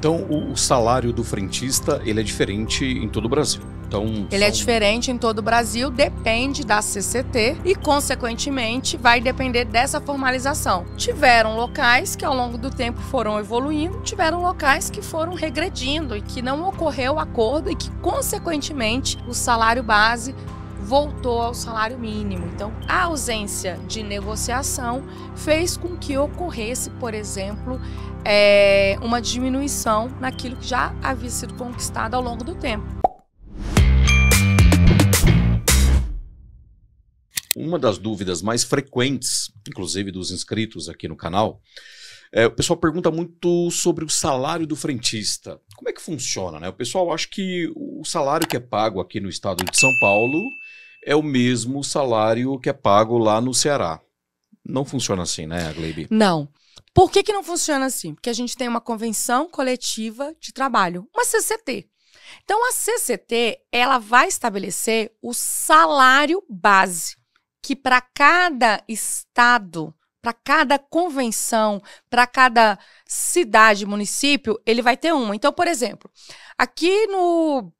Então, o, o, salário do frentista, ele é diferente em todo o Brasil. Então, ele é são... é diferente em todo o Brasil, depende da CCT e, consequentemente, vai depender dessa formalização. Tiveram locais que, ao longo do tempo, foram evoluindo, tiveram locais que foram regredindo e que não ocorreu acordo e que, consequentemente, o salário base voltou ao salário mínimo. Então, a ausência de negociação fez com que ocorresse, por exemplo, é, uma diminuição naquilo que já havia sido conquistado ao longo do tempo. Uma das dúvidas mais frequentes, inclusive dos inscritos aqui no canal, é, o pessoal pergunta muito sobre o salário do frentista. Como é que funciona, né? O pessoal acha que o salário que é pago aqui no estado de São Paulo é o mesmo salário que é pago lá no Ceará. Não funciona assim, né, Gleibe? Não. Por que, que não funciona assim? Porque a gente tem uma convenção coletiva de trabalho, uma CCT. Então, a CCT, ela vai estabelecer o salário base, que para cada estado para cada convenção, para cada cidade, município, ele vai ter uma. Então, por exemplo, aqui no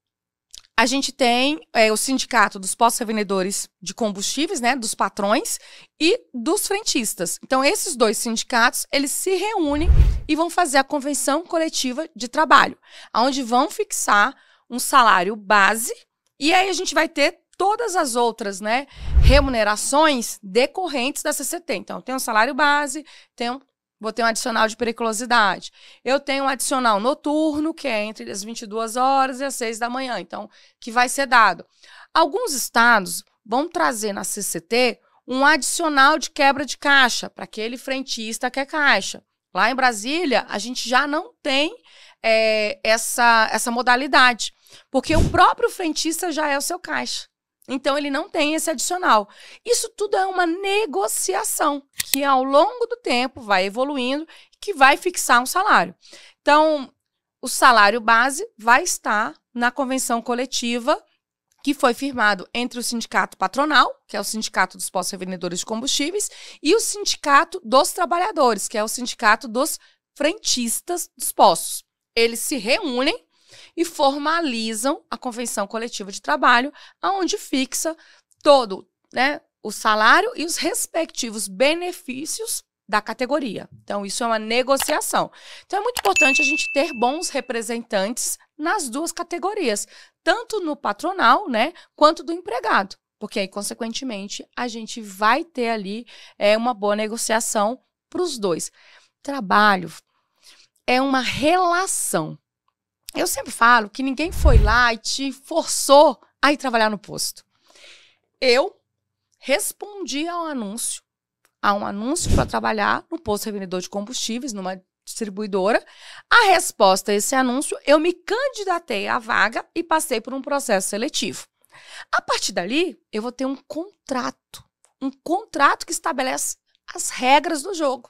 a gente tem é, o sindicato dos postos revendedores de combustíveis, né, dos patrões e dos frentistas. Então esses dois sindicatos eles se reúnem e vão fazer a convenção coletiva de trabalho, onde vão fixar um salário base e aí a gente vai ter todas as outras, né, remunerações decorrentes da CCT. Então, eu tenho um salário base, tenho Vou ter um adicional de periculosidade. Eu tenho um adicional noturno, que é entre as 22 horas e as 6 da manhã, então, que vai ser dado. Alguns estados vão trazer na CCT um adicional de quebra de caixa, para aquele frentista que é caixa. Lá em Brasília, a gente já não tem é, essa, essa modalidade, porque o próprio frentista já é o seu caixa. Então ele não tem esse adicional. Isso tudo é uma negociação que ao longo do tempo vai evoluindo, que vai fixar um salário. Então, o salário base vai estar na convenção coletiva que foi firmado entre o sindicato patronal, que é o sindicato dos postos revendedores de combustíveis, e o sindicato dos trabalhadores, que é o sindicato dos frentistas dos postos. Eles se reúnem e formalizam a convenção coletiva de trabalho, aonde fixa todo, né, o salário e os respectivos benefícios da categoria. Então, isso é uma negociação. Então, é muito importante a gente ter bons representantes nas duas categorias, tanto no patronal, né, quanto do empregado. Porque aí, consequentemente, a gente vai ter ali é, uma boa negociação para os dois. Trabalho é uma relação eu sempre falo que ninguém foi lá e te forçou a ir trabalhar no posto. Eu respondi ao anúncio, a um anúncio para trabalhar no posto revendedor de combustíveis, numa distribuidora. A resposta a esse anúncio, eu me candidatei à vaga e passei por um processo seletivo. A partir dali, eu vou ter um contrato, um contrato que estabelece as regras do jogo.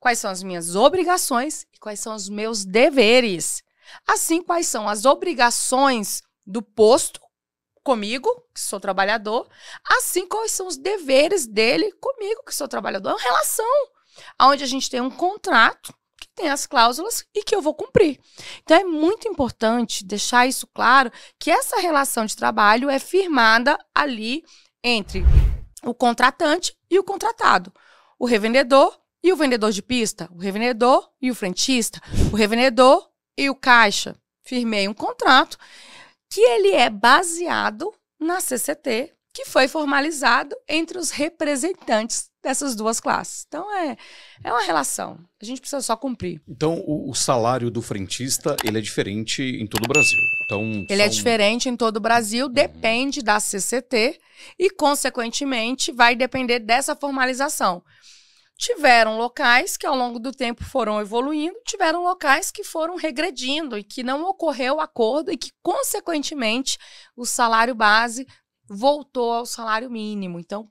Quais são as minhas obrigações e quais são os meus deveres. Assim, quais são as obrigações do posto comigo, que sou trabalhador, assim quais são os deveres dele comigo, que sou trabalhador. É uma relação onde a gente tem um contrato que tem as cláusulas e que eu vou cumprir. Então é muito importante deixar isso claro que essa relação de trabalho é firmada ali entre o contratante e o contratado, o revendedor e o vendedor de pista, o revendedor e o frentista, o revendedor e o Caixa, firmei um contrato que ele é baseado na CCT, que foi formalizado entre os representantes dessas duas classes. Então é, é uma relação. A gente precisa só cumprir. Então o, o salário do frentista ele é diferente em todo o Brasil. Então ele é são... é diferente em todo o Brasil, depende da CCT e consequentemente vai depender dessa formalização. Tiveram locais que ao longo do tempo foram evoluindo, tiveram locais que foram regredindo e que não ocorreu acordo e que, consequentemente, o salário base voltou ao salário mínimo. Então,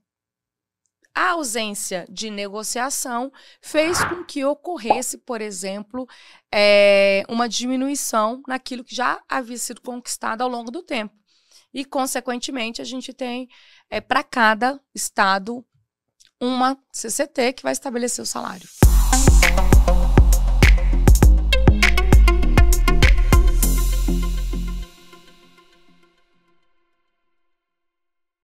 a ausência de negociação fez com que ocorresse, por exemplo, é, uma diminuição naquilo que já havia sido conquistado ao longo do tempo. E, consequentemente, a gente tem é, para cada estado uma CCT que vai estabelecer o salário.